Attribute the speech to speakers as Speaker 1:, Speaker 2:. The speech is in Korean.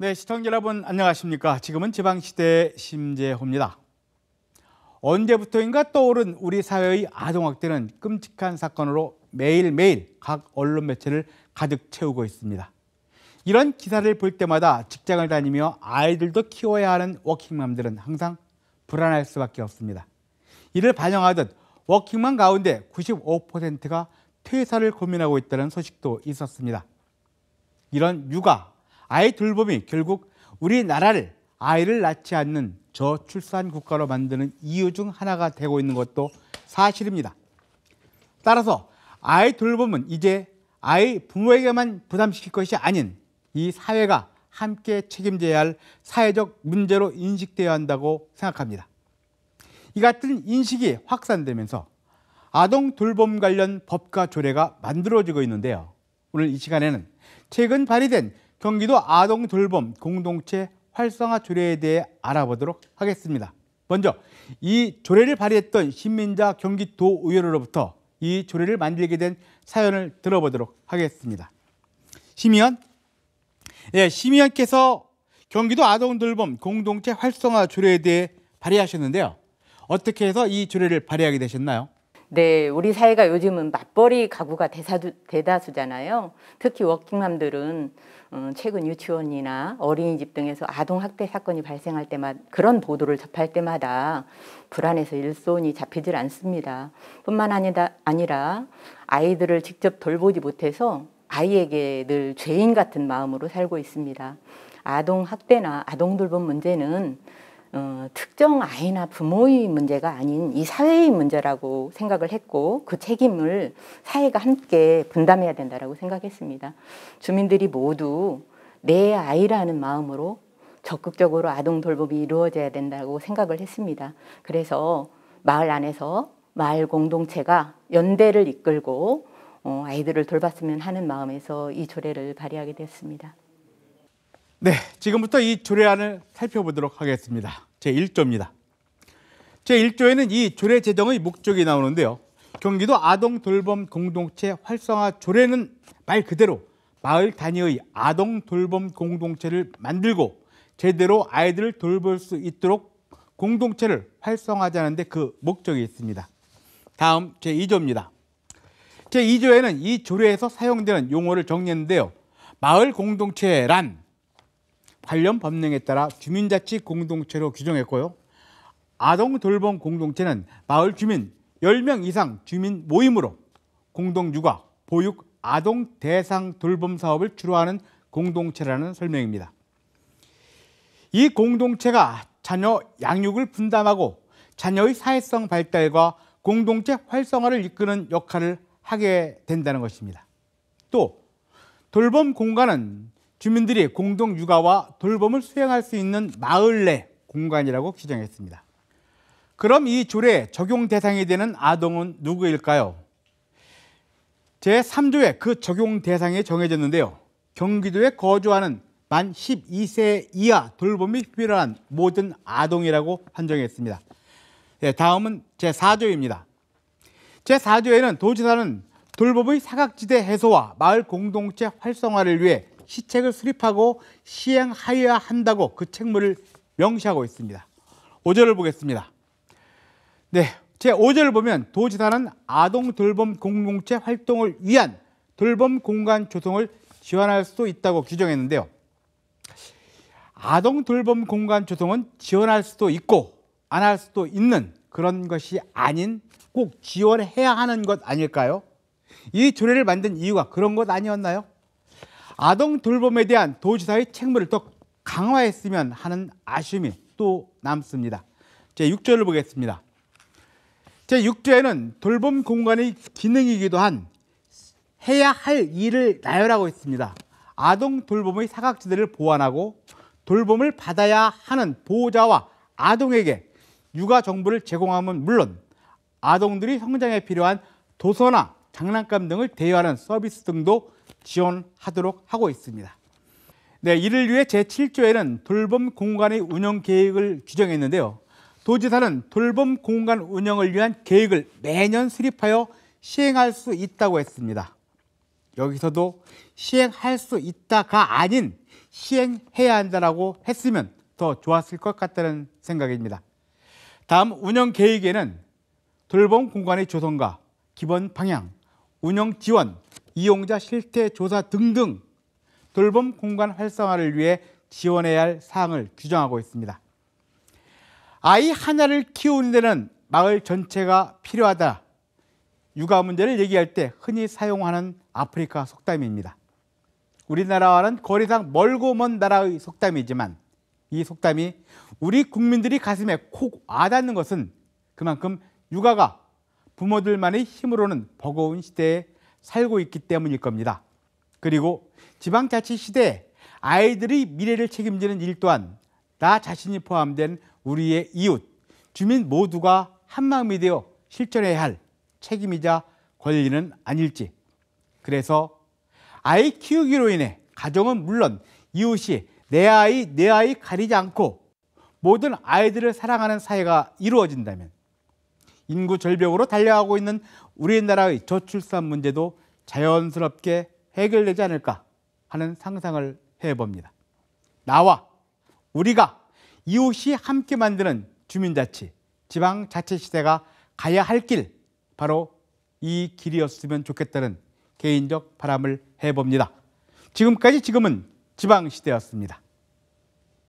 Speaker 1: 네, 시청자 여러분 안녕하십니까? 지금은 지방시대 심재호입니다. 언제부터인가 떠오른 우리 사회의 아동학대는 끔찍한 사건으로 매일매일 각 언론 매체를 가득 채우고 있습니다. 이런 기사를 볼 때마다 직장을 다니며 아이들도 키워야 하는 워킹맘들은 항상 불안할 수밖에 없습니다. 이를 반영하듯 워킹맘 가운데 95%가 퇴사를 고민하고 있다는 소식도 있었습니다. 이런 육아 아이 돌봄이 결국 우리나라를 아이를 낳지 않는 저출산 국가로 만드는 이유 중 하나가 되고 있는 것도 사실입니다. 따라서 아이 돌봄은 이제 아이 부모에게만 부담시킬 것이 아닌 이 사회가 함께 책임져야 할 사회적 문제로 인식되어야 한다고 생각합니다. 이 같은 인식이 확산되면서 아동 돌봄 관련 법과 조례가 만들어지고 있는데요. 오늘 이 시간에는 최근 발의된 경기도 아동 돌봄 공동체 활성화 조례에 대해 알아보도록 하겠습니다. 먼저 이 조례를 발의했던 신민자 경기도 의회로부터 이 조례를 만들게 된 사연을 들어보도록 하겠습니다. 심의원, 예, 심의원께서 경기도 아동 돌봄 공동체 활성화 조례에 대해 발의하셨는데요. 어떻게 해서 이 조례를 발의하게 되셨나요?
Speaker 2: 네, 우리 사회가 요즘은 맞벌이 가구가 대사주, 대다수잖아요. 특히 워킹맘들은 어, 최근 유치원이나 어린이집 등에서 아동학대 사건이 발생할 때마다 그런 보도를 접할 때마다 불안해서 일손이 잡히질 않습니다. 뿐만 아니라 아이들을 직접 돌보지 못해서 아이에게 늘 죄인 같은 마음으로 살고 있습니다. 아동학대나 아동돌봄 문제는 어, 특정 아이나 부모의 문제가 아닌 이 사회의 문제라고 생각을 했고 그 책임을 사회가 함께 분담해야 된다라고 생각했습니다. 주민들이 모두 내 아이라는 마음으로 적극적으로 아동 돌봄이 이루어져야 된다고 생각을 했습니다. 그래서 마을 안에서 마을 공동체가 연대를 이끌고 어, 아이들을 돌봤으면 하는 마음에서 이 조례를 발의하게 됐습니다.
Speaker 1: 네, 지금부터 이 조례안을 살펴보도록 하겠습니다. 제1조입니다. 제1조에는 이 조례 제정의 목적이 나오는데요. 경기도 아동 돌봄 공동체 활성화 조례는 말 그대로 마을 단위의 아동 돌봄 공동체를 만들고 제대로 아이들을 돌볼 수 있도록 공동체를 활성화하자는데 그 목적이 있습니다. 다음 제2조입니다. 제2조에는 이 조례에서 사용되는 용어를 정리했는데요. 마을 공동체란 관련 법령에 따라 주민자치 공동체로 규정했고요. 아동 돌봄 공동체는 마을 주민 10명 이상 주민 모임으로 공동 육아, 보육, 아동 대상 돌봄 사업을 주로 하는 공동체라는 설명입니다. 이 공동체가 자녀 양육을 분담하고 자녀의 사회성 발달과 공동체 활성화를 이끄는 역할을 하게 된다는 것입니다. 또 돌봄 공간은 주민들이 공동 육아와 돌봄을 수행할 수 있는 마을 내 공간이라고 규정했습니다. 그럼 이 조례 적용 대상이 되는 아동은 누구일까요? 제3조에 그 적용 대상이 정해졌는데요. 경기도에 거주하는 만 12세 이하 돌봄이 필요한 모든 아동이라고 한정했습니다. 네, 다음은 제4조입니다. 제4조에는 도지사는 돌봄의 사각지대 해소와 마을 공동체 활성화를 위해 시책을 수립하고 시행하여야 한다고 그 책무를 명시하고 있습니다. 5절을 보겠습니다. 네. 제 5절을 보면 도지사는 아동 돌봄 공동체 활동을 위한 돌봄 공간 조성을 지원할 수도 있다고 규정했는데요. 아동 돌봄 공간 조성은 지원할 수도 있고 안 할 수도 있는 그런 것이 아닌 꼭 지원해야 하는 것 아닐까요? 이 조례를 만든 이유가 그런 것 아니었나요? 아동 돌봄에 대한 도지사의 책무를 더 강화했으면 하는 아쉬움이 또 남습니다. 제6조를 보겠습니다. 제6조에는 돌봄 공간의 기능이기도 한 해야 할 일을 나열하고 있습니다. 아동 돌봄의 사각지대를 보완하고 돌봄을 받아야 하는 보호자와 아동에게 육아 정보를 제공함은 물론 아동들이 성장에 필요한 도서나 장난감 등을 대여하는 서비스 등도 지원하도록 하고 있습니다. 네, 이를 위해 제7조에는 돌봄 공간의 운영 계획을 규정했는데요. 도지사는 돌봄 공간 운영을 위한 계획을 매년 수립하여 시행할 수 있다고 했습니다. 여기서도 시행할 수 있다가 아닌 시행해야 한다라고 했으면 더 좋았을 것 같다는 생각입니다. 다음 운영 계획에는 돌봄 공간의 조성과 기본 방향, 운영 지원, 이용자 실태 조사 등등 돌봄 공간 활성화를 위해 지원해야 할 사항을 규정하고 있습니다. 아이 하나를 키우는 데는 마을 전체가 필요하다. 육아 문제를 얘기할 때 흔히 사용하는 아프리카 속담입니다. 우리나라와는 거리상 멀고 먼 나라의 속담이지만 이 속담이 우리 국민들이 가슴에 콕 와닿는 것은 그만큼 육아가 부모들만의 힘으로는 버거운 시대에 살고 있기 때문일 겁니다. 그리고 지방자치 시대에 아이들의 미래를 책임지는 일 또한 나 자신이 포함된 우리의 이웃, 주민 모두가 한마음이 되어 실천해야 할 책임이자 권리는 아닐지. 그래서 아이 키우기로 인해 가정은 물론 이웃이 내 아이, 내 아이 가리지 않고 모든 아이들을 사랑하는 사회가 이루어진다면 인구 절벽으로 달려가고 있는 우리나라의 저출산 문제도 자연스럽게 해결되지 않을까 하는 상상을 해봅니다. 나와 우리가 이웃이 함께 만드는 주민자치, 지방자치시대가 가야 할 길, 바로 이 길이었으면 좋겠다는 개인적 바람을 해봅니다. 지금까지 지금은 지방시대였습니다.